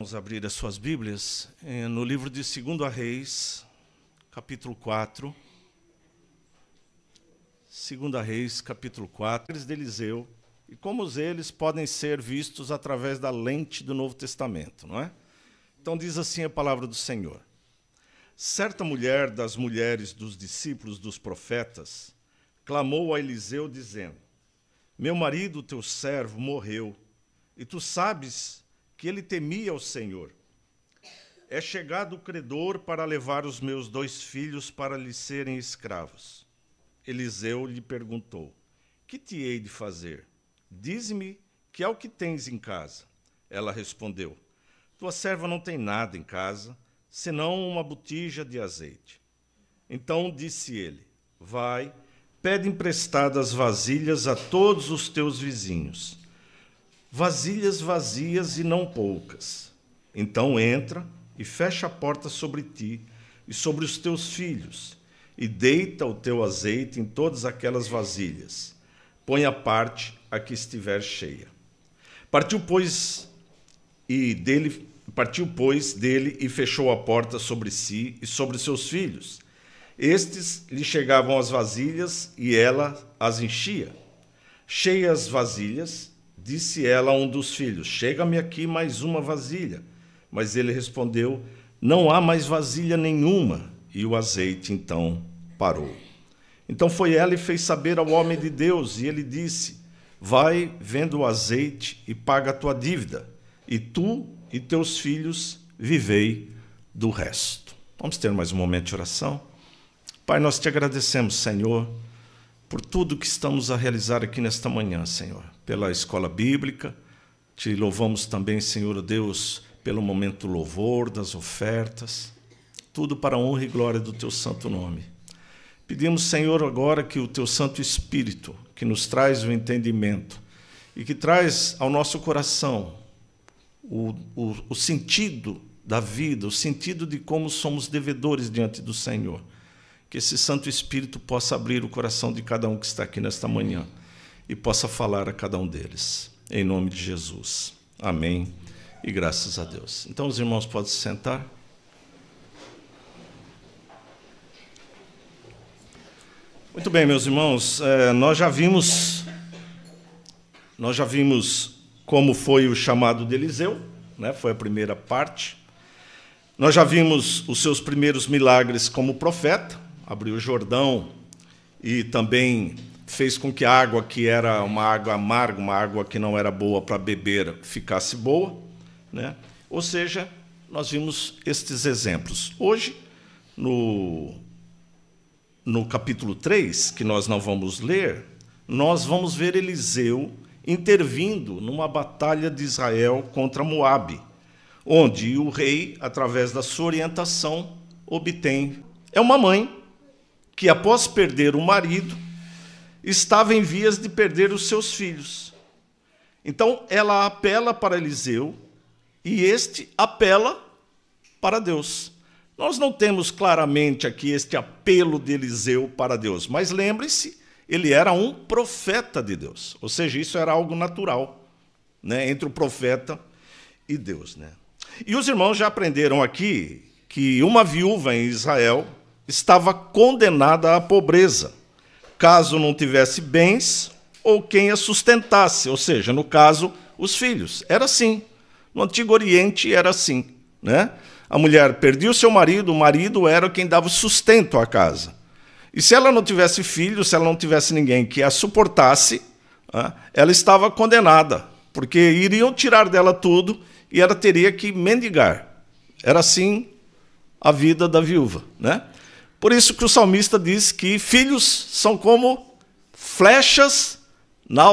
Vamos abrir as suas Bíblias eh, no livro de 2 Reis, capítulo 4. 2 Reis, capítulo 4, de Eliseu, e como eles podem ser vistos através da lente do Novo Testamento, não é? Então diz assim a palavra do Senhor. Certa mulher das mulheres dos discípulos dos profetas clamou a Eliseu dizendo: Meu marido, teu servo, morreu, e tu sabes que ele temia o Senhor. É chegado o credor para levar os meus dois filhos para lhe serem escravos. Eliseu lhe perguntou: Que te hei de fazer? Diz-me que é o que tens em casa. Ela respondeu: Tua serva não tem nada em casa, senão uma botija de azeite. Então disse ele: Vai, pede emprestadas vasilhas a todos os teus vizinhos vasilhas vazias e não poucas. Então entra e fecha a porta sobre ti e sobre os teus filhos, e deita o teu azeite em todas aquelas vasilhas. Põe à parte a que estiver cheia. Partiu, pois, e dele partiu, pois, dele e fechou a porta sobre si e sobre seus filhos. Estes lhe chegavam as vasilhas e ela as enchia. Cheias as vasilhas, Disse ela a um dos filhos: Chega-me aqui mais uma vasilha. Mas ele respondeu: Não há mais vasilha nenhuma. E o azeite então parou. Então foi ela e fez saber ao homem de Deus, e ele disse: Vai, vendo o azeite e paga a tua dívida, e tu e teus filhos vivei do resto. Vamos ter mais um momento de oração. Pai, nós te agradecemos, Senhor, por tudo que estamos a realizar aqui nesta manhã, Senhor pela escola bíblica. Te louvamos também, Senhor Deus, pelo momento louvor, das ofertas, tudo para a honra e glória do teu santo nome. Pedimos, Senhor, agora que o teu Santo Espírito, que nos traz o entendimento e que traz ao nosso coração o, o, o sentido da vida, o sentido de como somos devedores diante do Senhor, que esse Santo Espírito possa abrir o coração de cada um que está aqui nesta manhã e possa falar a cada um deles. Em nome de Jesus. Amém. E graças a Deus. Então, os irmãos podem se sentar. Muito bem, meus irmãos, é, nós já vimos nós já vimos como foi o chamado de Eliseu, né? Foi a primeira parte. Nós já vimos os seus primeiros milagres como profeta, abriu o Jordão e também fez com que a água que era uma água amarga, uma água que não era boa para beber, ficasse boa. Né? Ou seja, nós vimos estes exemplos. Hoje, no, no capítulo 3, que nós não vamos ler, nós vamos ver Eliseu intervindo numa batalha de Israel contra Moabe, onde o rei, através da sua orientação, obtém. É uma mãe que, após perder o marido, estava em vias de perder os seus filhos. Então ela apela para Eliseu e este apela para Deus. Nós não temos claramente aqui este apelo de Eliseu para Deus, mas lembre-se, ele era um profeta de Deus, ou seja, isso era algo natural né, entre o profeta e Deus. Né? E os irmãos já aprenderam aqui que uma viúva em Israel estava condenada à pobreza caso não tivesse bens ou quem a sustentasse, ou seja, no caso, os filhos. Era assim. No Antigo Oriente era assim, né? A mulher perdia o seu marido, o marido era quem dava o sustento à casa. E se ela não tivesse filhos, se ela não tivesse ninguém que a suportasse, né, ela estava condenada, porque iriam tirar dela tudo e ela teria que mendigar. Era assim a vida da viúva, né? Por isso que o salmista diz que filhos são como flechas na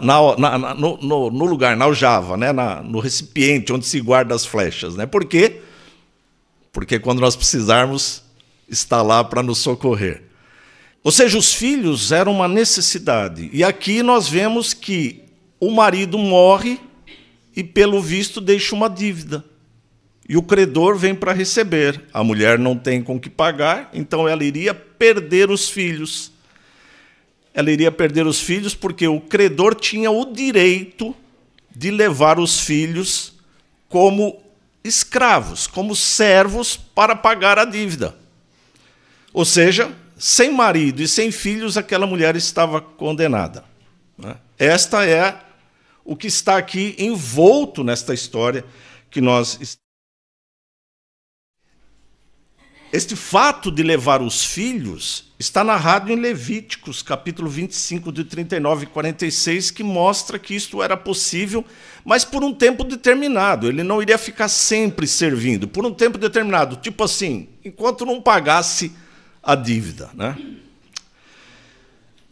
na, na, no, no, no, lugar, na aljava, né? Na, no recipiente onde se guarda as flechas. Né? Por quê? Porque quando nós precisarmos, está lá para nos socorrer. Ou seja, os filhos eram uma necessidade. E aqui nós vemos que o marido morre e, pelo visto, deixa uma dívida e o credor vem para receber. A mulher não tem com que pagar, então ela iria perder os filhos. Ela iria perder os filhos porque o credor tinha o direito de levar os filhos como escravos, como servos para pagar a dívida. Ou seja, sem marido e sem filhos, aquela mulher estava condenada. Né? Esta é o que está aqui envolto nesta história que nós estamos. Este fato de levar os filhos está narrado em Levíticos, capítulo 25, de 39 e 46, que mostra que isto era possível, mas por um tempo determinado. Ele não iria ficar sempre servindo, por um tempo determinado. Tipo assim, enquanto não pagasse a dívida. Né?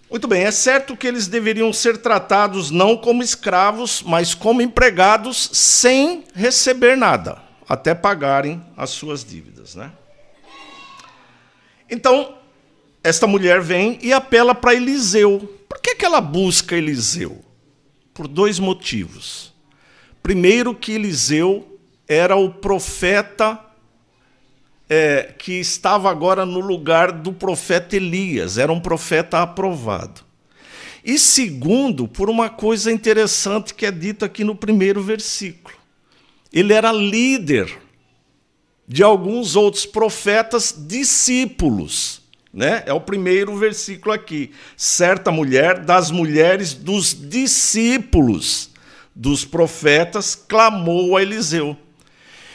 Muito bem, é certo que eles deveriam ser tratados não como escravos, mas como empregados sem receber nada, até pagarem as suas dívidas. Né? Então, esta mulher vem e apela para Eliseu. Por que, que ela busca Eliseu? Por dois motivos. Primeiro, que Eliseu era o profeta é, que estava agora no lugar do profeta Elias, era um profeta aprovado. E segundo, por uma coisa interessante que é dita aqui no primeiro versículo. Ele era líder de alguns outros profetas discípulos. Né? É o primeiro versículo aqui. Certa mulher das mulheres dos discípulos dos profetas clamou a Eliseu.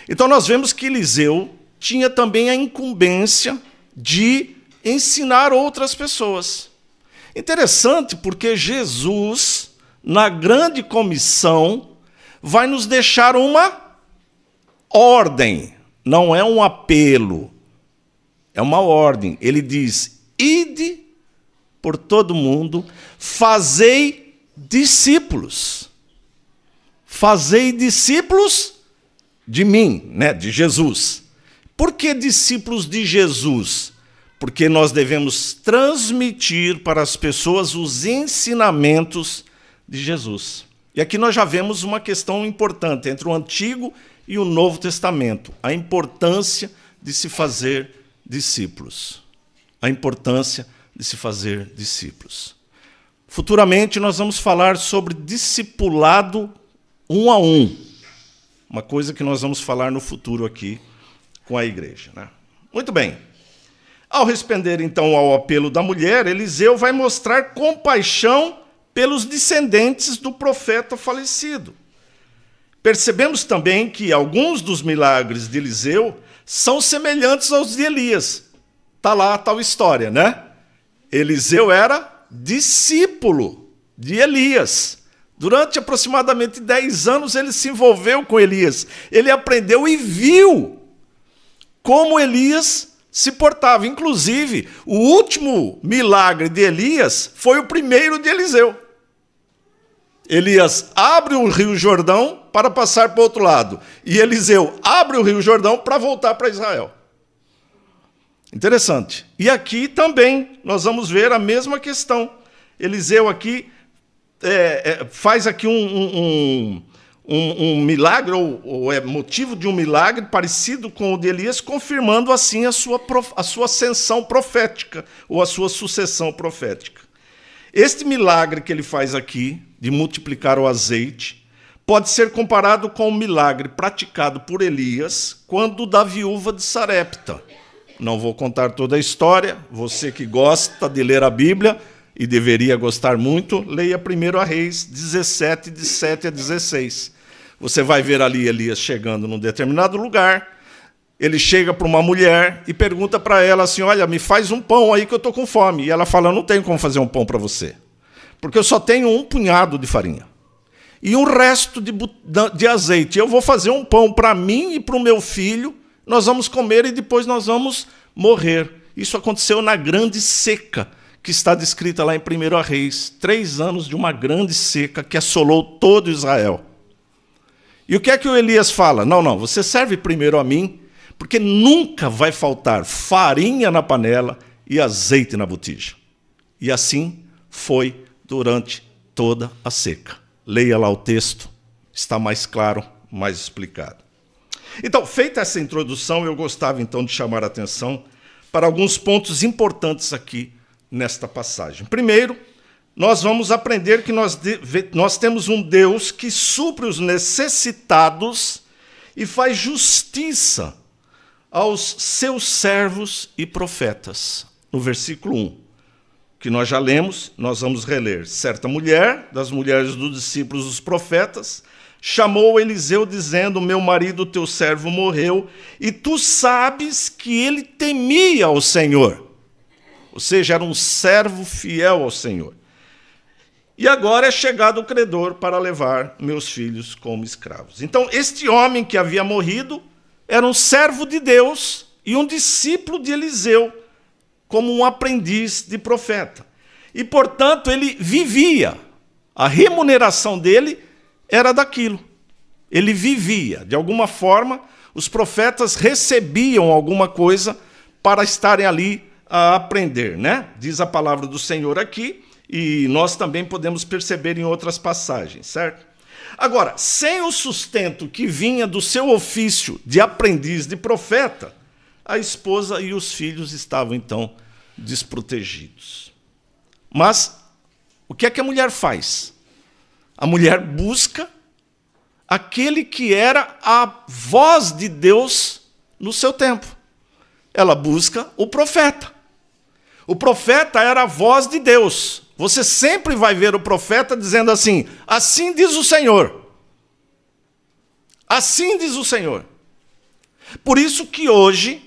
Então nós vemos que Eliseu tinha também a incumbência de ensinar outras pessoas. Interessante porque Jesus, na grande comissão, vai nos deixar uma ordem não é um apelo, é uma ordem. Ele diz: ide por todo mundo, fazei discípulos. Fazei discípulos de mim, né, de Jesus. Por que discípulos de Jesus? Porque nós devemos transmitir para as pessoas os ensinamentos de Jesus. E aqui nós já vemos uma questão importante entre o Antigo e o Novo Testamento, a importância de se fazer discípulos. A importância de se fazer discípulos. Futuramente nós vamos falar sobre discipulado um a um. Uma coisa que nós vamos falar no futuro aqui com a igreja. Né? Muito bem. Ao responder então ao apelo da mulher, Eliseu vai mostrar compaixão pelos descendentes do profeta falecido. Percebemos também que alguns dos milagres de Eliseu são semelhantes aos de Elias. Está lá a tal história, né? Eliseu era discípulo de Elias. Durante aproximadamente 10 anos ele se envolveu com Elias. Ele aprendeu e viu como Elias se portava. Inclusive, o último milagre de Elias foi o primeiro de Eliseu. Elias abre o Rio Jordão para passar para o outro lado. E Eliseu abre o Rio Jordão para voltar para Israel. Interessante. E aqui também nós vamos ver a mesma questão. Eliseu aqui é, é, faz aqui um, um, um, um milagre, ou, ou, é motivo de um milagre parecido com o de Elias, confirmando assim a sua, a sua ascensão profética, ou a sua sucessão profética. Este milagre que ele faz aqui, de multiplicar o azeite, pode ser comparado com o milagre praticado por Elias quando da viúva de Sarepta. Não vou contar toda a história, você que gosta de ler a Bíblia e deveria gostar muito, leia primeiro a Reis 17 de 7 a 16. Você vai ver ali Elias chegando num determinado lugar, ele chega para uma mulher e pergunta para ela assim: Olha, me faz um pão aí que eu estou com fome. E ela fala: Não tenho como fazer um pão para você, porque eu só tenho um punhado de farinha e um resto de, de azeite. Eu vou fazer um pão para mim e para o meu filho, nós vamos comer e depois nós vamos morrer. Isso aconteceu na grande seca, que está descrita lá em 1 Reis. Três anos de uma grande seca que assolou todo Israel. E o que é que o Elias fala? Não, não, você serve primeiro a mim, porque nunca vai faltar farinha na panela e azeite na botija. E assim foi durante toda a seca leia lá o texto, está mais claro, mais explicado. Então, feita essa introdução, eu gostava então de chamar a atenção para alguns pontos importantes aqui nesta passagem. Primeiro, nós vamos aprender que nós, nós temos um Deus que supre os necessitados e faz justiça aos seus servos e profetas. No versículo 1 que nós já lemos, nós vamos reler. Certa mulher, das mulheres dos discípulos dos profetas, chamou Eliseu, dizendo: Meu marido, teu servo, morreu, e tu sabes que ele temia ao Senhor. Ou seja, era um servo fiel ao Senhor. E agora é chegado o credor para levar meus filhos como escravos. Então, este homem que havia morrido era um servo de Deus e um discípulo de Eliseu como um aprendiz de profeta. E, portanto, ele vivia. A remuneração dele era daquilo. Ele vivia. De alguma forma, os profetas recebiam alguma coisa para estarem ali a aprender, né? Diz a palavra do Senhor aqui, e nós também podemos perceber em outras passagens, certo? Agora, sem o sustento que vinha do seu ofício de aprendiz de profeta, a esposa e os filhos estavam então desprotegidos. Mas o que é que a mulher faz? A mulher busca aquele que era a voz de Deus no seu tempo. Ela busca o profeta. O profeta era a voz de Deus. Você sempre vai ver o profeta dizendo assim: Assim diz o Senhor. Assim diz o Senhor. Por isso que hoje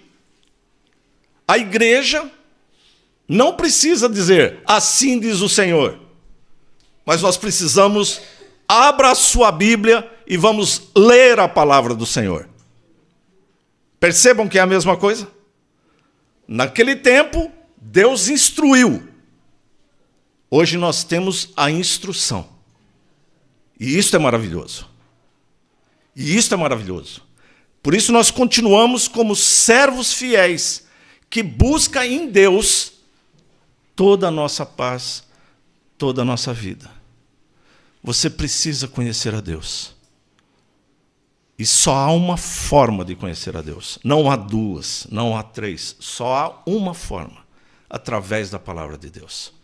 a igreja não precisa dizer assim diz o Senhor, mas nós precisamos abra a sua Bíblia e vamos ler a palavra do Senhor. Percebam que é a mesma coisa? Naquele tempo, Deus instruiu. Hoje nós temos a instrução. E isto é maravilhoso. E isto é maravilhoso. Por isso nós continuamos como servos fiéis que busca em Deus toda a nossa paz, toda a nossa vida. Você precisa conhecer a Deus. E só há uma forma de conhecer a Deus. Não há duas, não há três. Só há uma forma através da palavra de Deus.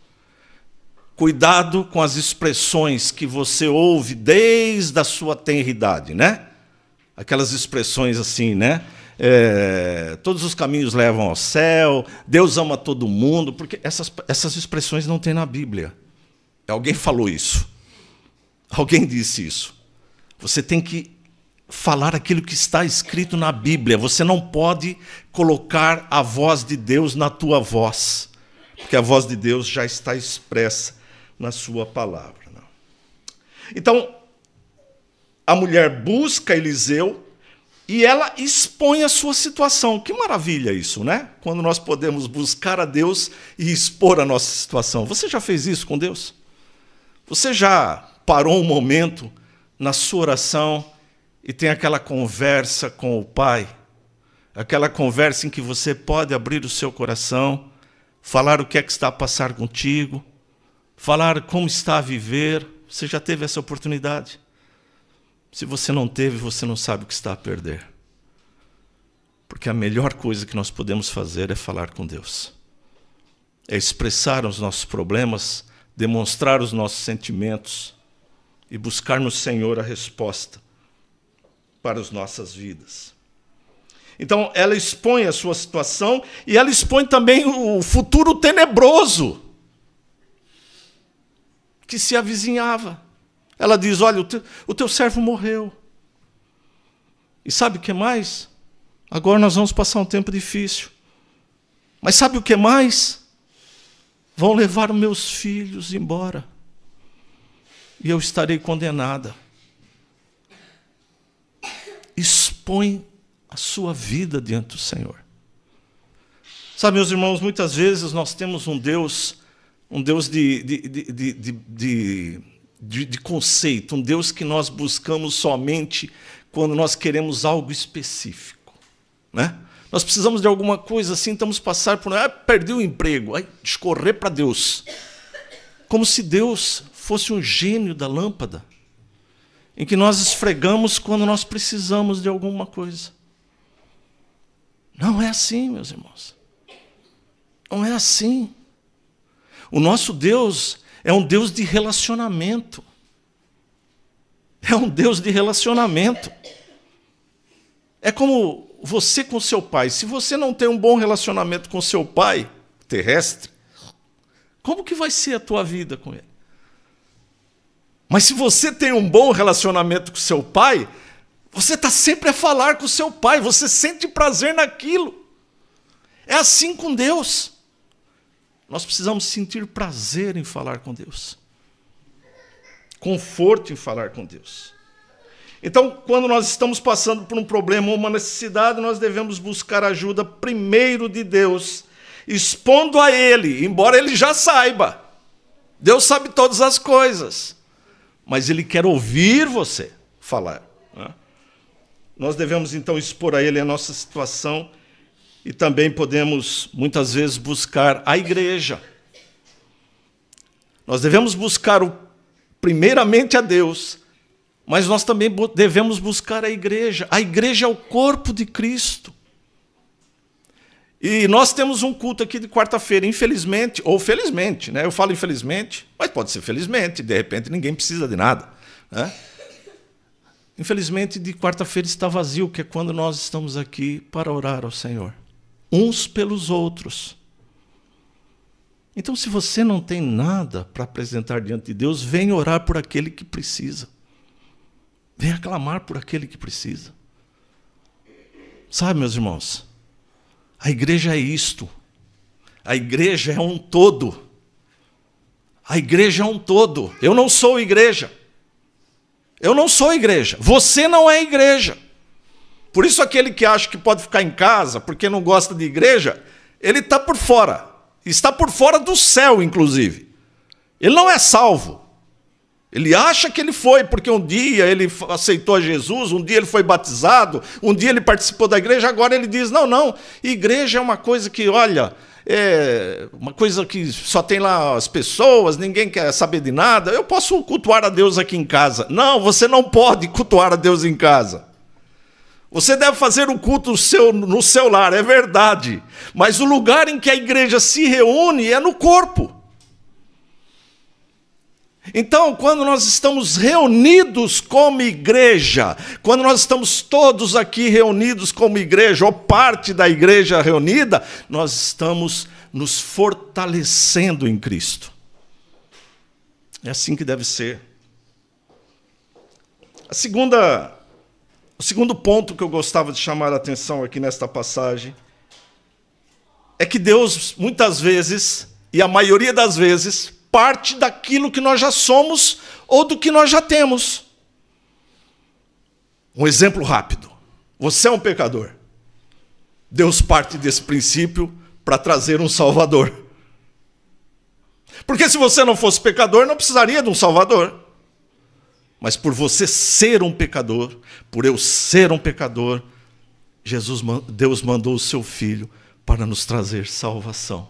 Cuidado com as expressões que você ouve desde a sua tenridade, né? Aquelas expressões assim, né? é, todos os caminhos levam ao céu, Deus ama todo mundo, porque essas, essas expressões não tem na Bíblia. Alguém falou isso. Alguém disse isso. Você tem que falar aquilo que está escrito na Bíblia. Você não pode colocar a voz de Deus na tua voz, porque a voz de Deus já está expressa na sua palavra. Então, a mulher busca Eliseu e ela expõe a sua situação. Que maravilha isso, né? Quando nós podemos buscar a Deus e expor a nossa situação. Você já fez isso com Deus? Você já parou um momento na sua oração e tem aquela conversa com o Pai? Aquela conversa em que você pode abrir o seu coração, falar o que é que está a passar contigo, falar como está a viver. Você já teve essa oportunidade? Se você não teve, você não sabe o que está a perder. Porque a melhor coisa que nós podemos fazer é falar com Deus, é expressar os nossos problemas, demonstrar os nossos sentimentos e buscar no Senhor a resposta para as nossas vidas. Então, ela expõe a sua situação e ela expõe também o futuro tenebroso que se avizinhava. Ela diz: Olha, o teu, o teu servo morreu. E sabe o que mais? Agora nós vamos passar um tempo difícil. Mas sabe o que mais? Vão levar meus filhos embora. E eu estarei condenada. Expõe a sua vida diante do Senhor. Sabe, meus irmãos, muitas vezes nós temos um Deus, um Deus de, de, de, de de, de conceito, um Deus que nós buscamos somente quando nós queremos algo específico, né? Nós precisamos de alguma coisa assim, estamos passar por, ah, perdi o emprego, aí escorrer para Deus. Como se Deus fosse um gênio da lâmpada, em que nós esfregamos quando nós precisamos de alguma coisa. Não é assim, meus irmãos. Não é assim. O nosso Deus é um Deus de relacionamento. É um Deus de relacionamento. É como você com seu pai. Se você não tem um bom relacionamento com seu pai terrestre, como que vai ser a tua vida com ele? Mas se você tem um bom relacionamento com seu pai, você está sempre a falar com seu pai, você sente prazer naquilo. É assim com Deus. Nós precisamos sentir prazer em falar com Deus, conforto em falar com Deus. Então, quando nós estamos passando por um problema ou uma necessidade, nós devemos buscar ajuda primeiro de Deus, expondo a Ele, embora Ele já saiba. Deus sabe todas as coisas, mas Ele quer ouvir você falar. Né? Nós devemos então expor a Ele a nossa situação e também podemos, muitas vezes, buscar a igreja. Nós devemos buscar o, primeiramente a Deus, mas nós também devemos buscar a igreja. A igreja é o corpo de Cristo. E nós temos um culto aqui de quarta-feira, infelizmente, ou felizmente, né? Eu falo infelizmente, mas pode ser felizmente, de repente ninguém precisa de nada. Né? Infelizmente, de quarta-feira está vazio, que é quando nós estamos aqui para orar ao Senhor uns pelos outros. Então, se você não tem nada para apresentar diante de Deus, vem orar por aquele que precisa. Vem aclamar por aquele que precisa. Sabe, meus irmãos, a igreja é isto. A igreja é um todo. A igreja é um todo. Eu não sou igreja. Eu não sou igreja. Você não é igreja. Por isso, aquele que acha que pode ficar em casa porque não gosta de igreja, ele está por fora. Está por fora do céu, inclusive. Ele não é salvo. Ele acha que ele foi, porque um dia ele aceitou a Jesus, um dia ele foi batizado, um dia ele participou da igreja, agora ele diz: não, não, igreja é uma coisa que, olha, é uma coisa que só tem lá as pessoas, ninguém quer saber de nada. Eu posso cultuar a Deus aqui em casa. Não, você não pode cultuar a Deus em casa. Você deve fazer o um culto seu, no seu lar, é verdade. Mas o lugar em que a igreja se reúne é no corpo. Então, quando nós estamos reunidos como igreja, quando nós estamos todos aqui reunidos como igreja, ou parte da igreja reunida, nós estamos nos fortalecendo em Cristo. É assim que deve ser. A segunda o segundo ponto que eu gostava de chamar a atenção aqui nesta passagem é que Deus, muitas vezes, e a maioria das vezes, parte daquilo que nós já somos ou do que nós já temos. Um exemplo rápido: você é um pecador. Deus parte desse princípio para trazer um Salvador. Porque se você não fosse pecador, não precisaria de um Salvador. Mas por você ser um pecador, por eu ser um pecador, Jesus, Deus mandou o seu filho para nos trazer salvação.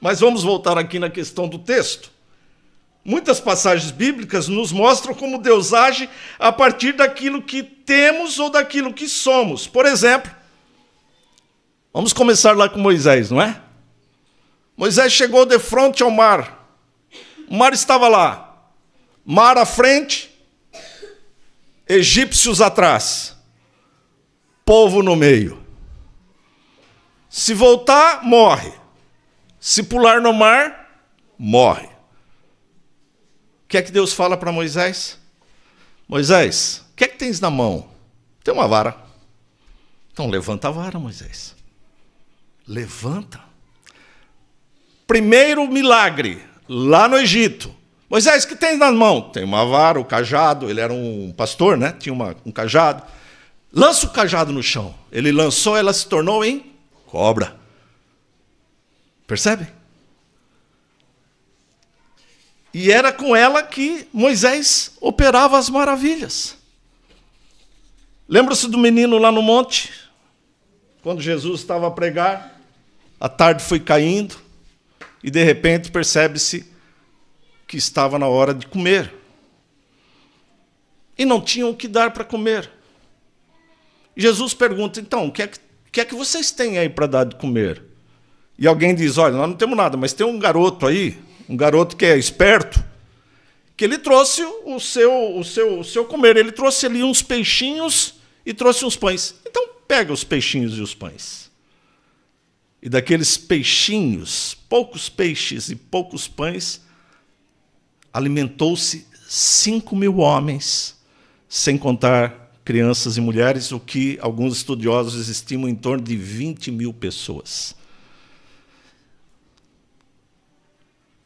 Mas vamos voltar aqui na questão do texto. Muitas passagens bíblicas nos mostram como Deus age a partir daquilo que temos ou daquilo que somos. Por exemplo, vamos começar lá com Moisés, não é? Moisés chegou de frente ao mar. O mar estava lá mar à frente, egípcios atrás, povo no meio. Se voltar, morre. Se pular no mar, morre. O que é que Deus fala para Moisés? Moisés, o que é que tens na mão? Tem uma vara. Então levanta a vara, Moisés. Levanta. Primeiro milagre, lá no Egito, Moisés, que tem nas mãos? Tem uma vara, o um cajado. Ele era um pastor, né? Tinha uma, um cajado. Lança o cajado no chão. Ele lançou, ela se tornou em cobra. Percebe? E era com ela que Moisés operava as maravilhas. Lembra-se do menino lá no monte? Quando Jesus estava a pregar, a tarde foi caindo e de repente percebe-se que estava na hora de comer. E não tinham o que dar para comer. Jesus pergunta, então, o que é que, que, é que vocês têm aí para dar de comer? E alguém diz, olha, nós não temos nada, mas tem um garoto aí, um garoto que é esperto, que ele trouxe o seu, o seu, o seu comer, ele trouxe ali uns peixinhos e trouxe uns pães. Então pega os peixinhos e os pães. E daqueles peixinhos, poucos peixes e poucos pães, alimentou-se 5 mil homens, sem contar crianças e mulheres, o que alguns estudiosos estimam em torno de 20 mil pessoas.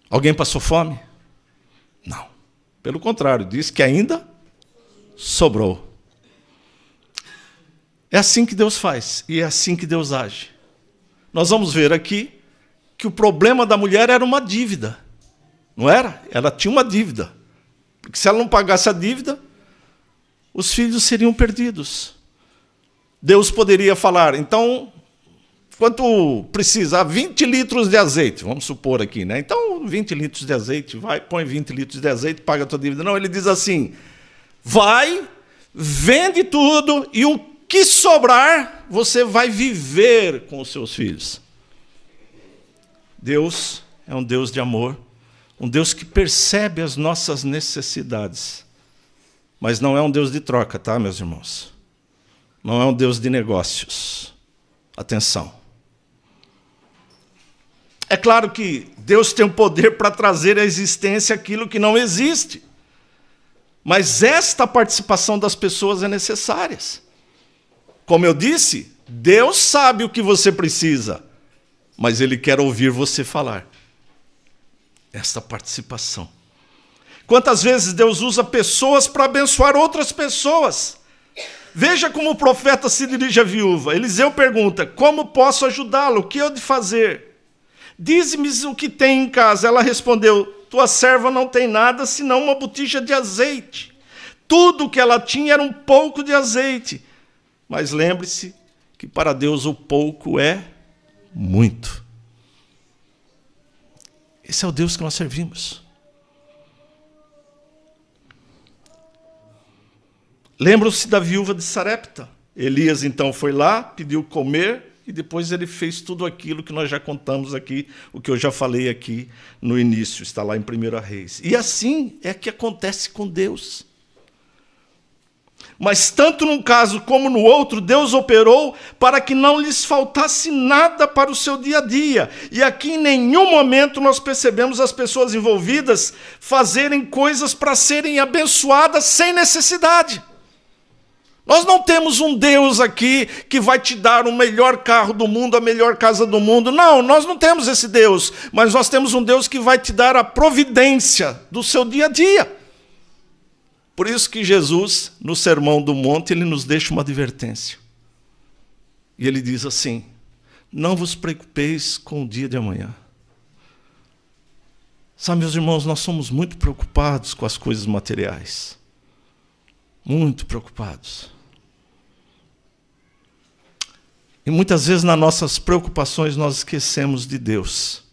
Alguém passou fome? Não. Pelo contrário, diz que ainda sobrou. É assim que Deus faz e é assim que Deus age. Nós vamos ver aqui que o problema da mulher era uma dívida. Não era? Ela tinha uma dívida. Porque se ela não pagasse a dívida, os filhos seriam perdidos. Deus poderia falar, então, quanto precisa? 20 litros de azeite, vamos supor aqui, né? Então, 20 litros de azeite, vai, põe 20 litros de azeite, paga a tua dívida. Não, ele diz assim: vai, vende tudo e o que sobrar, você vai viver com os seus filhos. Deus é um Deus de amor um Deus que percebe as nossas necessidades. Mas não é um Deus de troca, tá, meus irmãos? Não é um Deus de negócios. Atenção. É claro que Deus tem o poder para trazer à existência aquilo que não existe. Mas esta participação das pessoas é necessária. Como eu disse, Deus sabe o que você precisa, mas Ele quer ouvir você falar esta participação. Quantas vezes Deus usa pessoas para abençoar outras pessoas? Veja como o profeta se dirige à viúva. Eliseu pergunta: Como posso ajudá-lo? O que eu de fazer? Diz-me o que tem em casa. Ela respondeu: Tua serva não tem nada senão uma botija de azeite. Tudo que ela tinha era um pouco de azeite. Mas lembre-se que para Deus o pouco é muito. Esse é o Deus que nós servimos. Lembram-se da viúva de Sarepta? Elias então foi lá, pediu comer e depois ele fez tudo aquilo que nós já contamos aqui, o que eu já falei aqui no início, está lá em 1 Reis. E assim é que acontece com Deus. Mas tanto num caso como no outro, Deus operou para que não lhes faltasse nada para o seu dia a dia. E aqui em nenhum momento nós percebemos as pessoas envolvidas fazerem coisas para serem abençoadas sem necessidade. Nós não temos um Deus aqui que vai te dar o melhor carro do mundo, a melhor casa do mundo. Não, nós não temos esse Deus, mas nós temos um Deus que vai te dar a providência do seu dia a dia. Por isso que Jesus, no Sermão do Monte, ele nos deixa uma advertência. E ele diz assim: Não vos preocupeis com o dia de amanhã. Sabe, meus irmãos, nós somos muito preocupados com as coisas materiais. Muito preocupados. E muitas vezes nas nossas preocupações nós esquecemos de Deus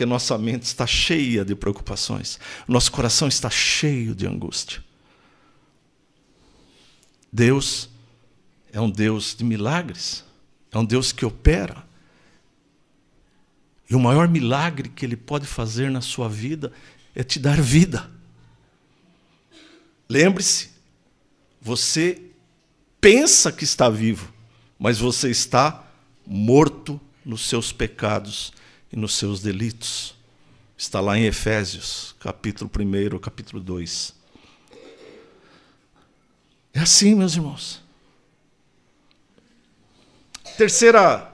porque nossa mente está cheia de preocupações, nosso coração está cheio de angústia. Deus é um Deus de milagres, é um Deus que opera. E o maior milagre que Ele pode fazer na sua vida é te dar vida. Lembre-se, você pensa que está vivo, mas você está morto nos seus pecados e nos seus delitos. Está lá em Efésios, capítulo 1, capítulo 2. É assim, meus irmãos. Terceira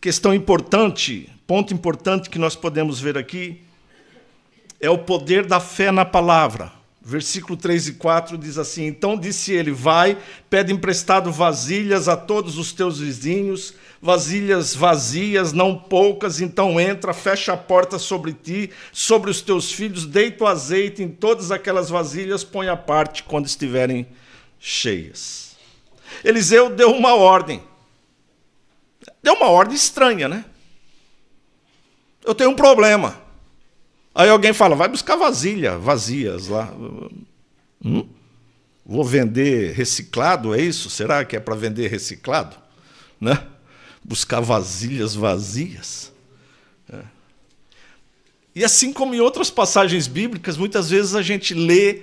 questão importante, ponto importante que nós podemos ver aqui, é o poder da fé na palavra. Versículo 3 e 4 diz assim: Então disse ele: Vai, pede emprestado vasilhas a todos os teus vizinhos vasilhas vazias, não poucas, então entra, fecha a porta sobre ti, sobre os teus filhos, deita o azeite em todas aquelas vasilhas, põe à parte quando estiverem cheias. Eliseu deu uma ordem. Deu uma ordem estranha, né? Eu tenho um problema. Aí alguém fala, vai buscar vasilha, vazias lá. Hum? Vou vender reciclado, é isso? Será que é para vender reciclado? Né? buscar vasilhas vazias. Né? E assim como em outras passagens bíblicas, muitas vezes a gente lê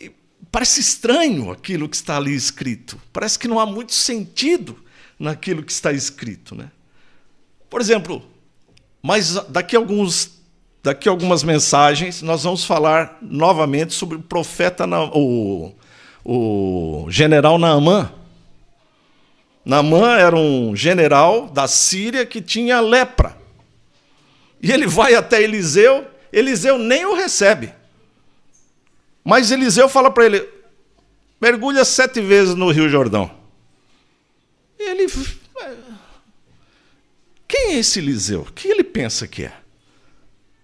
e parece estranho aquilo que está ali escrito. Parece que não há muito sentido naquilo que está escrito, né? Por exemplo, mas daqui alguns daqui algumas mensagens nós vamos falar novamente sobre o profeta o, o general Naamã Namã era um general da Síria que tinha lepra. E ele vai até Eliseu, Eliseu nem o recebe. Mas Eliseu fala para ele: mergulha sete vezes no Rio Jordão. E ele. Quem é esse Eliseu? O que ele pensa que é?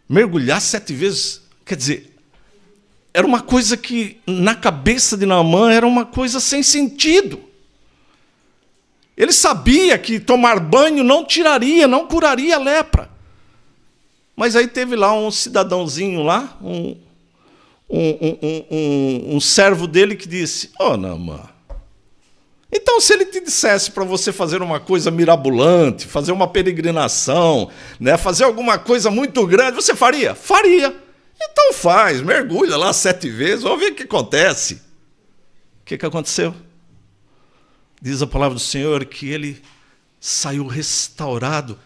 Mergulhar sete vezes? Quer dizer, era uma coisa que na cabeça de Naamã era uma coisa sem sentido. Ele sabia que tomar banho não tiraria, não curaria a lepra. Mas aí teve lá um cidadãozinho lá, um, um, um, um servo dele que disse: Oh, não, mano. Então, se ele te dissesse para você fazer uma coisa mirabolante, fazer uma peregrinação, né, fazer alguma coisa muito grande, você faria? Faria. Então faz, mergulha lá sete vezes, vamos ver o que acontece. O que, que aconteceu? diz a palavra do Senhor que ele saiu restaurado,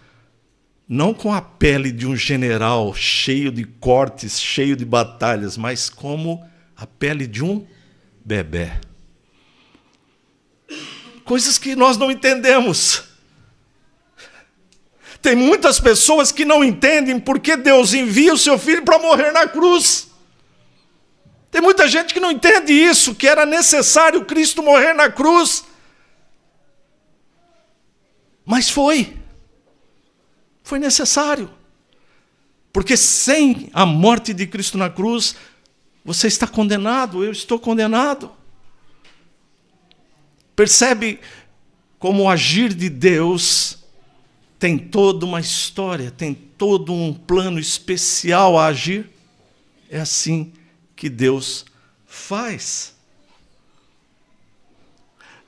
não com a pele de um general cheio de cortes, cheio de batalhas, mas como a pele de um bebê. Coisas que nós não entendemos. Tem muitas pessoas que não entendem porque Deus envia o seu filho para morrer na cruz. Tem muita gente que não entende isso, que era necessário Cristo morrer na cruz mas foi. Foi necessário. Porque sem a morte de Cristo na cruz, você está condenado, eu estou condenado. Percebe como o agir de Deus tem toda uma história, tem todo um plano especial a agir? É assim que Deus faz.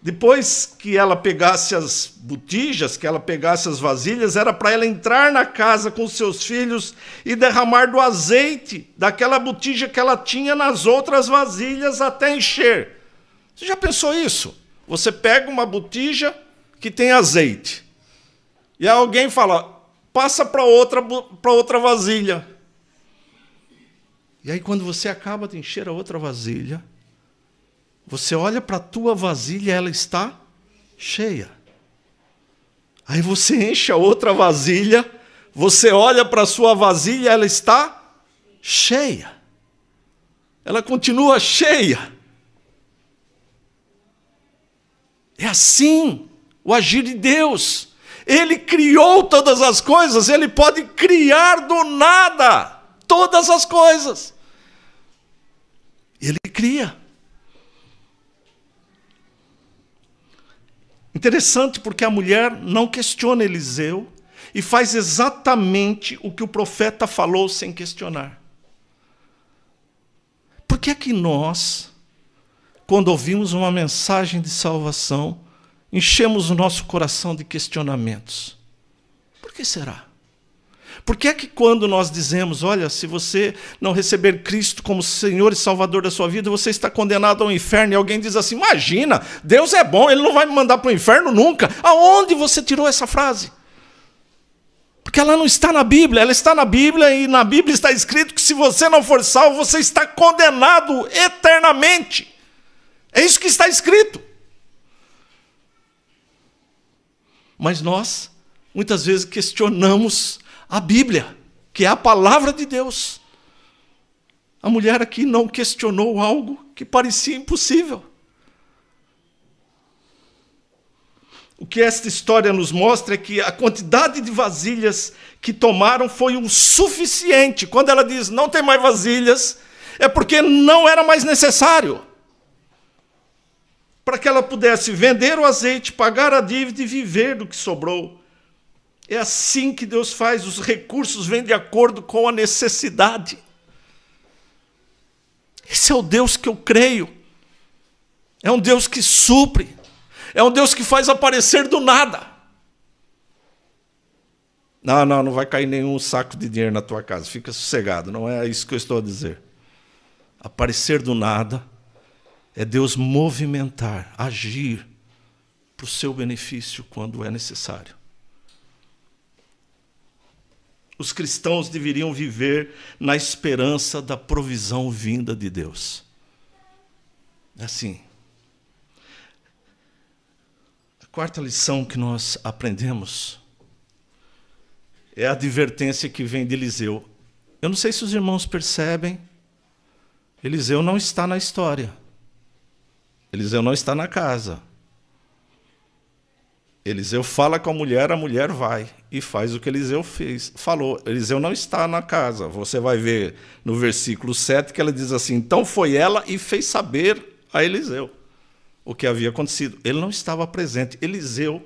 Depois que ela pegasse as botijas, que ela pegasse as vasilhas, era para ela entrar na casa com seus filhos e derramar do azeite daquela botija que ela tinha nas outras vasilhas até encher. Você já pensou isso? Você pega uma botija que tem azeite e alguém fala, passa para outra, para outra vasilha. E aí, quando você acaba de encher a outra vasilha, você olha para a tua vasilha, ela está cheia. Aí você enche a outra vasilha, você olha para a sua vasilha, ela está cheia. Ela continua cheia. É assim o agir de Deus. Ele criou todas as coisas, ele pode criar do nada todas as coisas. Ele cria. Interessante porque a mulher não questiona Eliseu e faz exatamente o que o profeta falou sem questionar. Por que é que nós, quando ouvimos uma mensagem de salvação, enchemos o nosso coração de questionamentos? Por que será? Por que é que quando nós dizemos, olha, se você não receber Cristo como Senhor e Salvador da sua vida, você está condenado ao inferno, e alguém diz assim: imagina, Deus é bom, Ele não vai me mandar para o inferno nunca. Aonde você tirou essa frase? Porque ela não está na Bíblia, ela está na Bíblia e na Bíblia está escrito que se você não for salvo, você está condenado eternamente. É isso que está escrito. Mas nós, muitas vezes, questionamos a Bíblia, que é a palavra de Deus. A mulher aqui não questionou algo que parecia impossível. O que esta história nos mostra é que a quantidade de vasilhas que tomaram foi o suficiente. Quando ela diz não tem mais vasilhas, é porque não era mais necessário. Para que ela pudesse vender o azeite, pagar a dívida e viver do que sobrou. É assim que Deus faz, os recursos vêm de acordo com a necessidade. Esse é o Deus que eu creio. É um Deus que supre. É um Deus que faz aparecer do nada. Não, não, não vai cair nenhum saco de dinheiro na tua casa. Fica sossegado, não é isso que eu estou a dizer. Aparecer do nada é Deus movimentar, agir para o seu benefício quando é necessário os cristãos deveriam viver na esperança da provisão vinda de Deus. É assim. A quarta lição que nós aprendemos é a advertência que vem de Eliseu. Eu não sei se os irmãos percebem, Eliseu não está na história. Eliseu não está na casa. Eliseu fala com a mulher, a mulher vai e faz o que Eliseu fez. Falou, Eliseu não está na casa. Você vai ver no versículo 7 que ela diz assim: Então foi ela e fez saber a Eliseu o que havia acontecido. Ele não estava presente. Eliseu,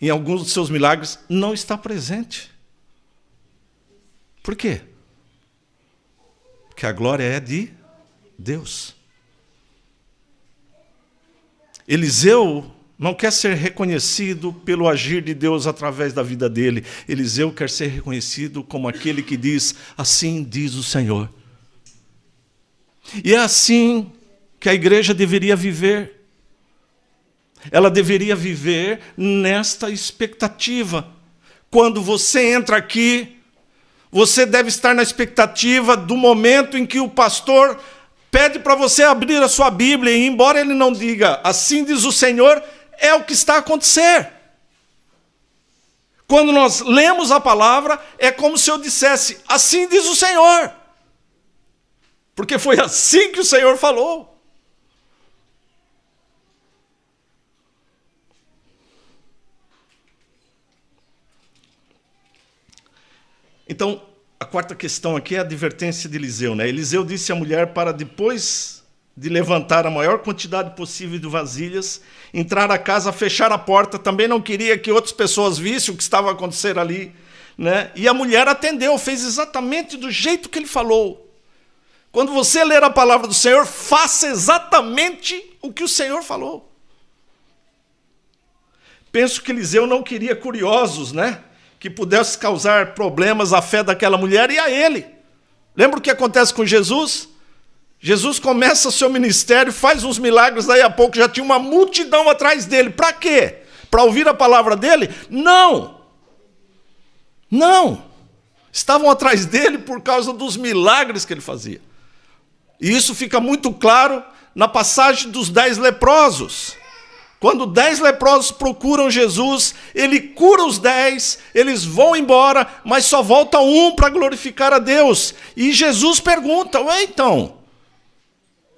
em alguns dos seus milagres, não está presente. Por quê? Porque a glória é de Deus. Eliseu não quer ser reconhecido pelo agir de Deus através da vida dele. Eliseu quer ser reconhecido como aquele que diz: Assim diz o Senhor. E é assim que a igreja deveria viver. Ela deveria viver nesta expectativa. Quando você entra aqui, você deve estar na expectativa do momento em que o pastor pede para você abrir a sua Bíblia, e embora ele não diga assim diz o Senhor, é o que está a acontecer. Quando nós lemos a palavra, é como se eu dissesse: Assim diz o Senhor. Porque foi assim que o Senhor falou. Então, a quarta questão aqui é a advertência de Eliseu, né? Eliseu disse à mulher para depois de levantar a maior quantidade possível de vasilhas, entrar a casa, fechar a porta, também não queria que outras pessoas vissem o que estava acontecendo ali. Né? E a mulher atendeu, fez exatamente do jeito que ele falou. Quando você ler a palavra do Senhor, faça exatamente o que o Senhor falou. Penso que Eliseu não queria curiosos, né? Que pudesse causar problemas à fé daquela mulher e a ele. Lembra o que acontece com Jesus? Jesus começa seu ministério, faz uns milagres, daí a pouco já tinha uma multidão atrás dele. Para quê? Para ouvir a palavra dele? Não! Não! Estavam atrás dele por causa dos milagres que ele fazia. E isso fica muito claro na passagem dos dez leprosos. Quando dez leprosos procuram Jesus, ele cura os dez, eles vão embora, mas só volta um para glorificar a Deus. E Jesus pergunta: Ué, então,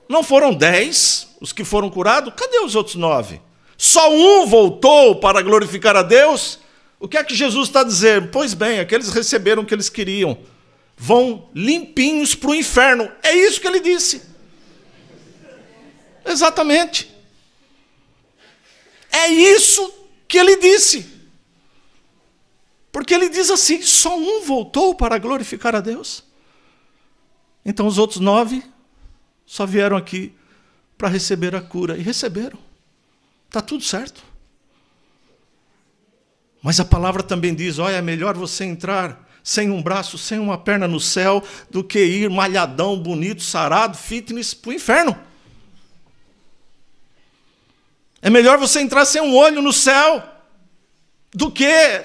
não foram dez os que foram curados? Cadê os outros nove? Só um voltou para glorificar a Deus? O que é que Jesus está dizendo? Pois bem, aqueles receberam o que eles queriam. Vão limpinhos para o inferno. É isso que ele disse. Exatamente. É isso que ele disse. Porque ele diz assim: só um voltou para glorificar a Deus. Então os outros nove só vieram aqui para receber a cura. E receberam. Está tudo certo. Mas a palavra também diz: olha, é melhor você entrar sem um braço, sem uma perna no céu, do que ir malhadão, bonito, sarado, fitness para o inferno. É melhor você entrar sem um olho no céu do que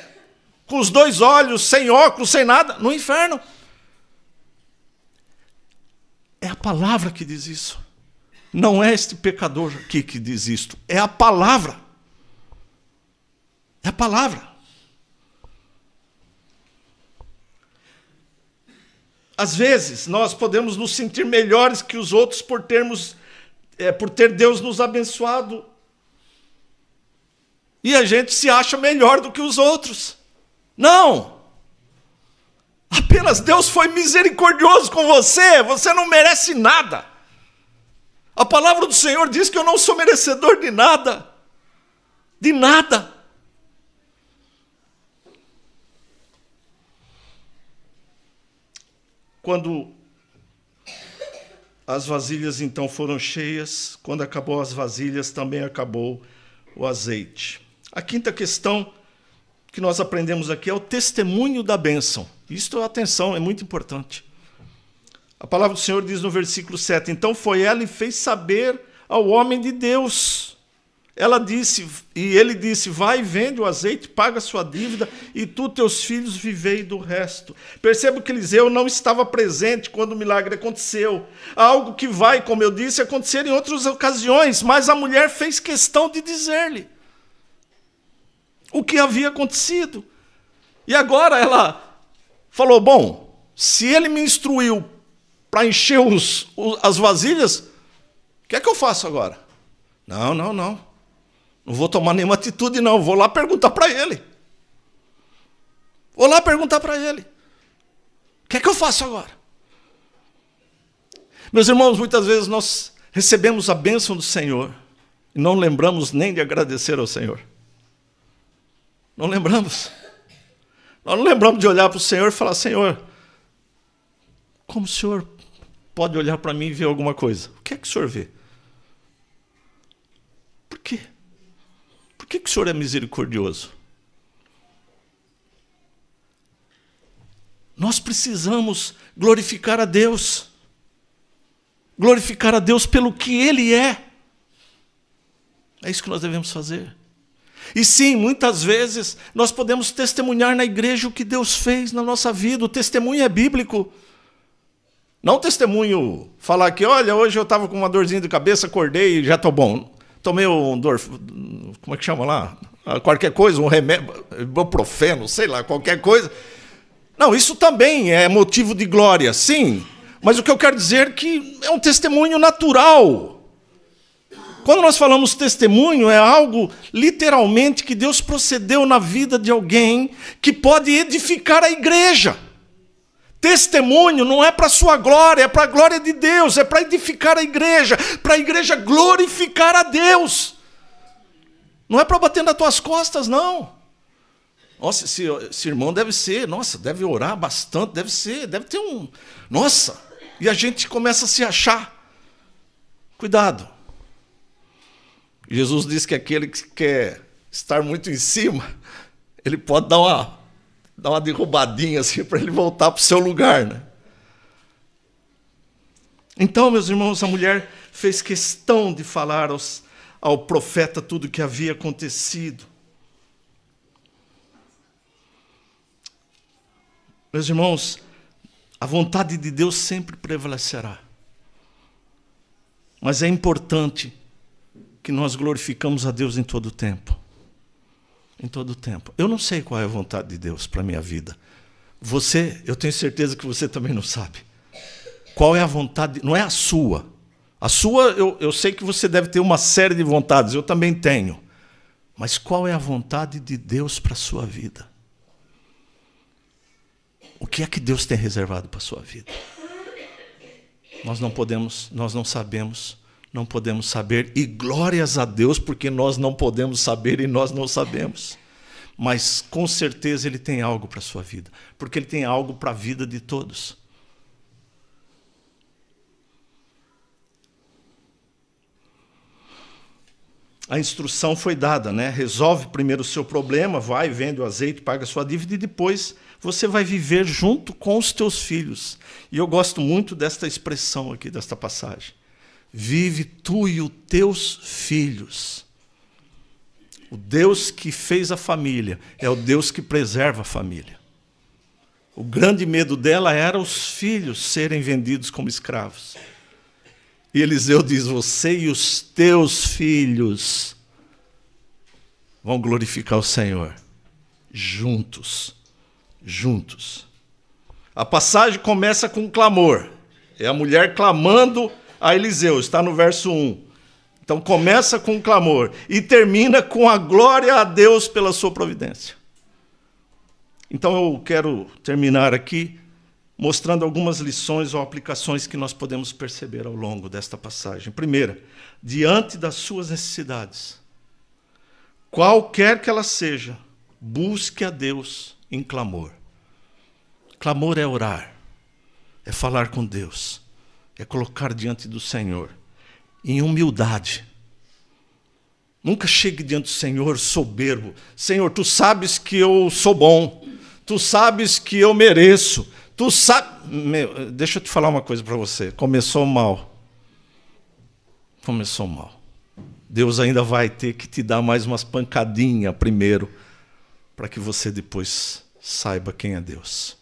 com os dois olhos, sem óculos, sem nada, no inferno a palavra que diz isso. Não é este pecador aqui que diz isto, é a palavra. É a palavra. Às vezes, nós podemos nos sentir melhores que os outros por termos é, por ter Deus nos abençoado. E a gente se acha melhor do que os outros. Não! Apenas Deus foi misericordioso com você, você não merece nada. A palavra do Senhor diz que eu não sou merecedor de nada. De nada. Quando as vasilhas então foram cheias, quando acabou as vasilhas, também acabou o azeite. A quinta questão que nós aprendemos aqui é o testemunho da bênção. Isto, atenção, é muito importante. A palavra do Senhor diz no versículo 7: Então foi ela e fez saber ao homem de Deus. Ela disse, e ele disse: Vai, vende o azeite, paga a sua dívida, e tu, teus filhos, vivei do resto. Percebo que Eliseu não estava presente quando o milagre aconteceu. Algo que vai, como eu disse, acontecer em outras ocasiões, mas a mulher fez questão de dizer-lhe o que havia acontecido. E agora ela falou: Bom, se ele me instruiu para encher os, os, as vasilhas, o que é que eu faço agora? Não, não, não. Não vou tomar nenhuma atitude, não. Vou lá perguntar para ele. Vou lá perguntar para ele. O que é que eu faço agora? Meus irmãos, muitas vezes nós recebemos a bênção do Senhor e não lembramos nem de agradecer ao Senhor. Não lembramos. Nós não lembramos de olhar para o Senhor e falar: Senhor, como o Senhor pode olhar para mim e ver alguma coisa? O que é que o Senhor vê? Por quê? Por que, que o Senhor é misericordioso? Nós precisamos glorificar a Deus. Glorificar a Deus pelo que Ele é. É isso que nós devemos fazer. E sim, muitas vezes nós podemos testemunhar na igreja o que Deus fez na nossa vida, o testemunho é bíblico. Não testemunho falar que, olha, hoje eu estava com uma dorzinha de cabeça, acordei e já estou bom. Tomei um dor. Como é que chama lá? Ah, qualquer coisa, um remédio, ibuprofeno, sei lá, qualquer coisa. Não, isso também é motivo de glória, sim. Mas o que eu quero dizer é que é um testemunho natural quando nós falamos testemunho, é algo literalmente que Deus procedeu na vida de alguém que pode edificar a igreja. Testemunho não é para sua glória, é para a glória de Deus, é para edificar a igreja, para a igreja glorificar a Deus. Não é para bater nas tuas costas, não. Nossa, esse, esse, irmão deve ser, nossa, deve orar bastante, deve ser, deve ter um. Nossa! E a gente começa a se achar. Cuidado. Jesus disse que aquele que quer estar muito em cima, ele pode dar uma, dar uma derrubadinha assim para ele voltar para o seu lugar. Né? Então, meus irmãos, a mulher fez questão de falar aos, ao profeta tudo o que havia acontecido. Meus irmãos, a vontade de Deus sempre prevalecerá. Mas é importante que nós glorificamos a Deus em todo o tempo. Em todo o tempo. Eu não sei qual é a vontade de Deus para a minha vida. Você, eu tenho certeza que você também não sabe. Qual é a vontade, não é a sua. A sua, eu, eu sei que você deve ter uma série de vontades, eu também tenho. Mas qual é a vontade de Deus para a sua vida? O que é que Deus tem reservado para a sua vida? Nós não podemos, nós não sabemos não podemos saber, e glórias a Deus, porque nós não podemos saber e nós não sabemos. Mas com certeza Ele tem algo para a sua vida, porque Ele tem algo para a vida de todos. A instrução foi dada, né? Resolve primeiro o seu problema, vai, vende o azeite, paga a sua dívida e depois você vai viver junto com os teus filhos. E eu gosto muito desta expressão aqui, desta passagem vive tu e os teus filhos. O Deus que fez a família é o Deus que preserva a família. O grande medo dela era os filhos serem vendidos como escravos. E Eliseu diz: Você e os teus filhos vão glorificar o Senhor, juntos, juntos. A passagem começa com um clamor. É a mulher clamando a Eliseu, está no verso 1. Então começa com clamor e termina com a glória a Deus pela sua providência. Então eu quero terminar aqui mostrando algumas lições ou aplicações que nós podemos perceber ao longo desta passagem. Primeira, diante das suas necessidades, qualquer que ela seja, busque a Deus em clamor. Clamor é orar, é falar com Deus é colocar diante do Senhor em humildade. Nunca chegue diante do Senhor soberbo. Senhor, tu sabes que eu sou bom. Tu sabes que eu mereço. Tu sabes. deixa eu te falar uma coisa para você. Começou mal. Começou mal. Deus ainda vai ter que te dar mais umas pancadinhas primeiro, para que você depois saiba quem é Deus.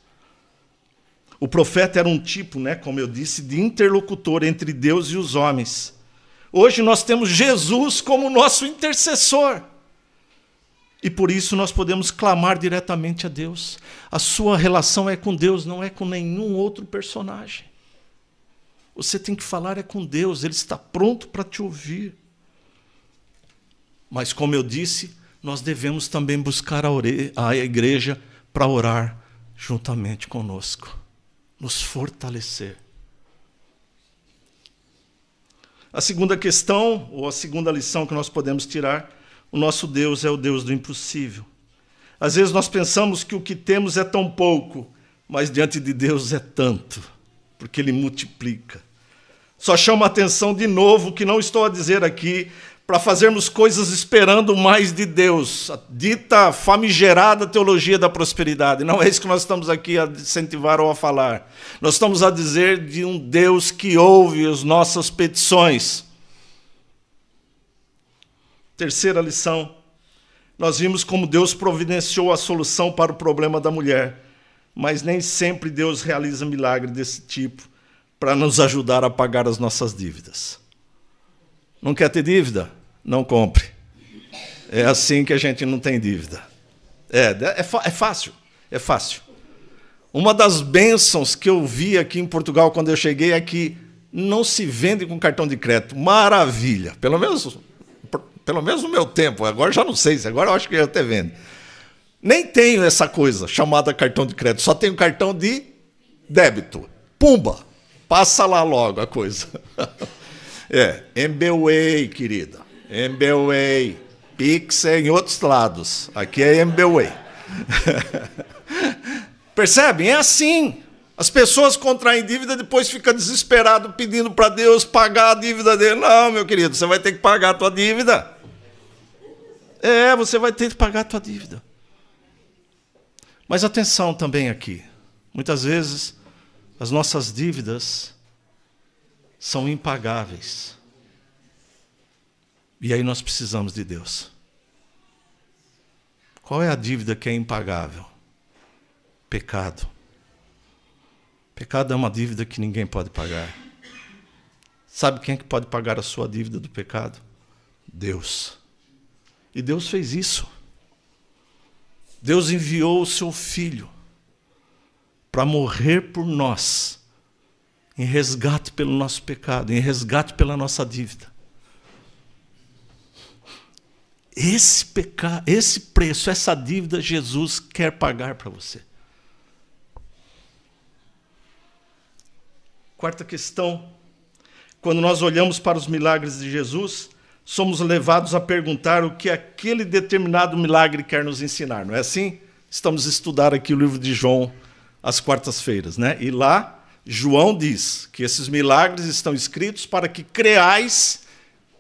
O profeta era um tipo, né, como eu disse, de interlocutor entre Deus e os homens. Hoje nós temos Jesus como nosso intercessor. E por isso nós podemos clamar diretamente a Deus. A sua relação é com Deus, não é com nenhum outro personagem. Você tem que falar é com Deus, ele está pronto para te ouvir. Mas como eu disse, nós devemos também buscar a, a igreja para orar juntamente conosco nos fortalecer. A segunda questão, ou a segunda lição que nós podemos tirar, o nosso Deus é o Deus do impossível. Às vezes nós pensamos que o que temos é tão pouco, mas diante de Deus é tanto, porque Ele multiplica. Só chama a atenção de novo que não estou a dizer aqui para fazermos coisas esperando mais de Deus, a dita famigerada teologia da prosperidade. Não é isso que nós estamos aqui a incentivar ou a falar. Nós estamos a dizer de um Deus que ouve as nossas petições. Terceira lição. Nós vimos como Deus providenciou a solução para o problema da mulher, mas nem sempre Deus realiza milagre desse tipo para nos ajudar a pagar as nossas dívidas. Não quer ter dívida? não compre. É assim que a gente não tem dívida. É, é, é fácil, é fácil. Uma das bênçãos que eu vi aqui em Portugal quando eu cheguei é que não se vende com cartão de crédito. Maravilha. Pelo menos, pelo menos no meu tempo. Agora já não sei, se agora eu acho que eu até vendo. Nem tenho essa coisa chamada cartão de crédito, só tenho cartão de débito. Pumba! Passa lá logo a coisa. É, MBWay, querida. Embeway, Pix é em outros lados. Aqui é Embeway. Percebem? É assim. As pessoas contraem dívida depois fica desesperado pedindo para Deus pagar a dívida dele. Não, meu querido, você vai ter que pagar a tua dívida. É, você vai ter que pagar a tua dívida. Mas atenção também aqui. Muitas vezes as nossas dívidas são impagáveis. E aí nós precisamos de Deus. Qual é a dívida que é impagável? Pecado. Pecado é uma dívida que ninguém pode pagar. Sabe quem é que pode pagar a sua dívida do pecado? Deus. E Deus fez isso. Deus enviou o seu filho para morrer por nós, em resgate pelo nosso pecado, em resgate pela nossa dívida. Esse pecado, esse preço, essa dívida Jesus quer pagar para você. Quarta questão: quando nós olhamos para os milagres de Jesus, somos levados a perguntar o que aquele determinado milagre quer nos ensinar, não é assim? Estamos estudar aqui o livro de João às quartas-feiras, né? E lá João diz que esses milagres estão escritos para que creais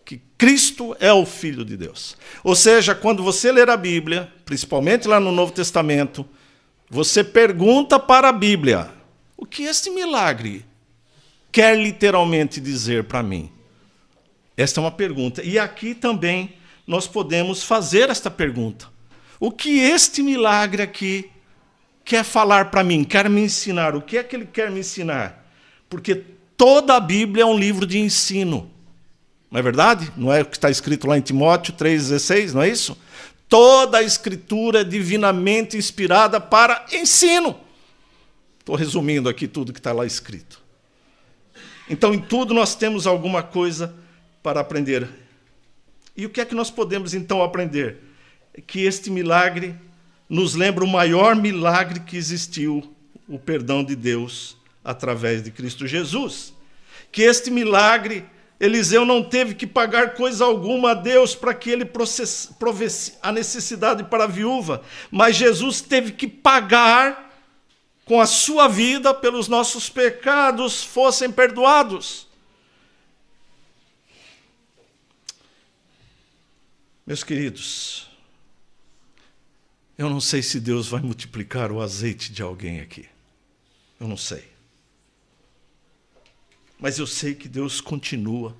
que Cristo é o Filho de Deus. Ou seja, quando você ler a Bíblia, principalmente lá no Novo Testamento, você pergunta para a Bíblia: o que este milagre quer literalmente dizer para mim? Esta é uma pergunta. E aqui também nós podemos fazer esta pergunta: o que este milagre aqui quer falar para mim, quer me ensinar? O que é que ele quer me ensinar? Porque toda a Bíblia é um livro de ensino. Não é verdade? Não é o que está escrito lá em Timóteo 3,16, não é isso? Toda a escritura é divinamente inspirada para ensino. Estou resumindo aqui tudo que está lá escrito. Então, em tudo nós temos alguma coisa para aprender. E o que é que nós podemos então aprender? É que este milagre nos lembra o maior milagre que existiu o perdão de Deus através de Cristo Jesus. Que este milagre Eliseu não teve que pagar coisa alguma a Deus para que ele provesse a necessidade para a viúva, mas Jesus teve que pagar com a sua vida pelos nossos pecados fossem perdoados. Meus queridos, eu não sei se Deus vai multiplicar o azeite de alguém aqui. Eu não sei mas eu sei que Deus continua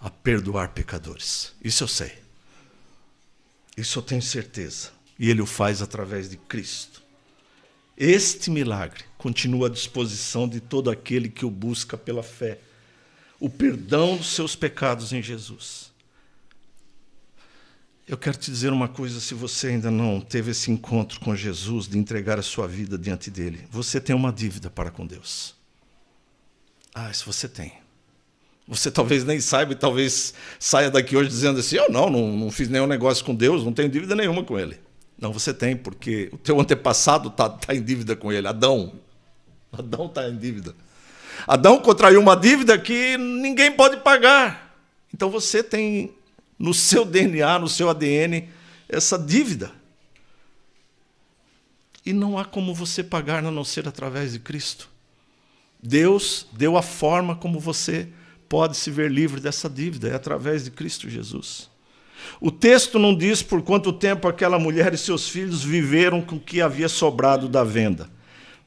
a perdoar pecadores. Isso eu sei. Isso eu tenho certeza. E Ele o faz através de Cristo. Este milagre continua à disposição de todo aquele que o busca pela fé. O perdão dos seus pecados em Jesus. Eu quero te dizer uma coisa: se você ainda não teve esse encontro com Jesus, de entregar a sua vida diante dele, você tem uma dívida para com Deus. Ah, se você tem. Você talvez nem saiba e talvez saia daqui hoje dizendo assim: eu oh, não, não, não fiz nenhum negócio com Deus, não tenho dívida nenhuma com Ele. Não, você tem, porque o teu antepassado está tá em dívida com Ele, Adão. Adão está em dívida. Adão contraiu uma dívida que ninguém pode pagar. Então você tem no seu DNA, no seu ADN, essa dívida. E não há como você pagar a não ser através de Cristo. Deus deu a forma como você pode se ver livre dessa dívida, é através de Cristo Jesus. O texto não diz por quanto tempo aquela mulher e seus filhos viveram com o que havia sobrado da venda,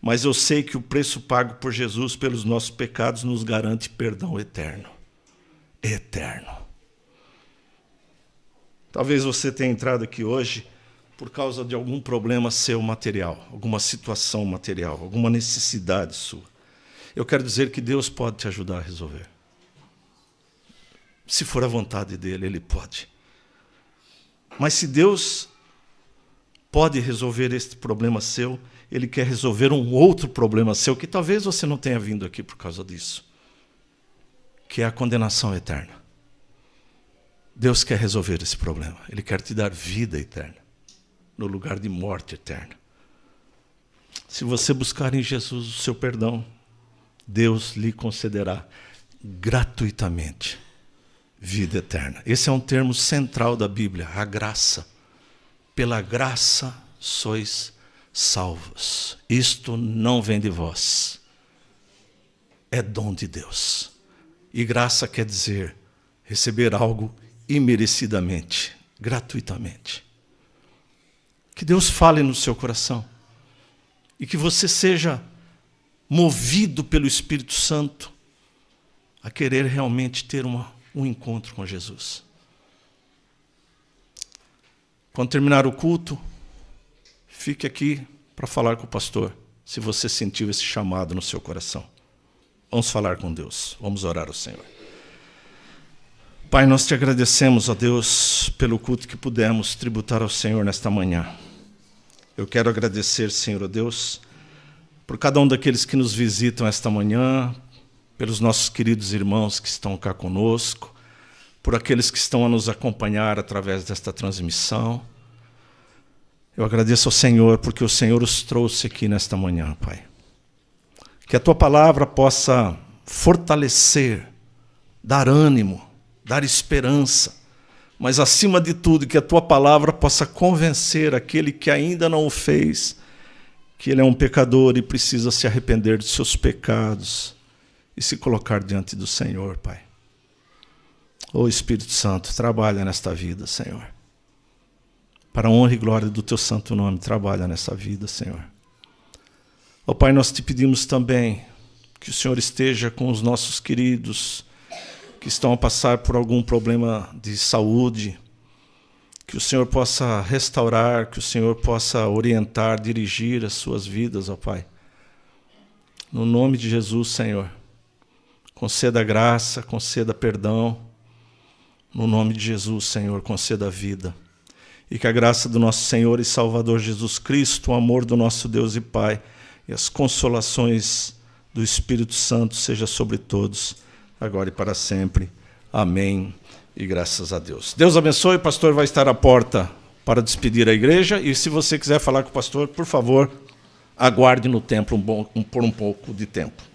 mas eu sei que o preço pago por Jesus pelos nossos pecados nos garante perdão eterno. Eterno. Talvez você tenha entrado aqui hoje por causa de algum problema seu material, alguma situação material, alguma necessidade sua eu quero dizer que Deus pode te ajudar a resolver. Se for a vontade dele, ele pode. Mas se Deus pode resolver este problema seu, ele quer resolver um outro problema seu que talvez você não tenha vindo aqui por causa disso, que é a condenação eterna. Deus quer resolver esse problema. Ele quer te dar vida eterna, no lugar de morte eterna. Se você buscar em Jesus o seu perdão, Deus lhe concederá gratuitamente vida eterna. Esse é um termo central da Bíblia, a graça. Pela graça sois salvos. Isto não vem de vós. É dom de Deus. E graça quer dizer receber algo imerecidamente, gratuitamente. Que Deus fale no seu coração e que você seja movido pelo Espírito Santo a querer realmente ter uma, um encontro com Jesus. Quando terminar o culto, fique aqui para falar com o pastor, se você sentiu esse chamado no seu coração. Vamos falar com Deus, vamos orar ao Senhor. Pai, nós te agradecemos, ó Deus, pelo culto que pudemos tributar ao Senhor nesta manhã. Eu quero agradecer, Senhor, ó Deus, por cada um daqueles que nos visitam esta manhã, pelos nossos queridos irmãos que estão cá conosco, por aqueles que estão a nos acompanhar através desta transmissão. Eu agradeço ao Senhor porque o Senhor os trouxe aqui nesta manhã, Pai. Que a tua palavra possa fortalecer, dar ânimo, dar esperança, mas acima de tudo, que a tua palavra possa convencer aquele que ainda não o fez que ele é um pecador e precisa se arrepender dos seus pecados e se colocar diante do Senhor, Pai. Ô Espírito Santo, trabalha nesta vida, Senhor. Para a honra e glória do teu santo nome, trabalha nesta vida, Senhor. Ó Pai, nós te pedimos também que o Senhor esteja com os nossos queridos que estão a passar por algum problema de saúde que o Senhor possa restaurar, que o Senhor possa orientar, dirigir as suas vidas, ó Pai. No nome de Jesus, Senhor. Conceda graça, conceda perdão. No nome de Jesus, Senhor, conceda vida. E que a graça do nosso Senhor e Salvador Jesus Cristo, o amor do nosso Deus e Pai e as consolações do Espírito Santo seja sobre todos, agora e para sempre. Amém. E graças a Deus. Deus abençoe. O pastor vai estar à porta para despedir a igreja. E se você quiser falar com o pastor, por favor, aguarde no templo um bom, um, por um pouco de tempo.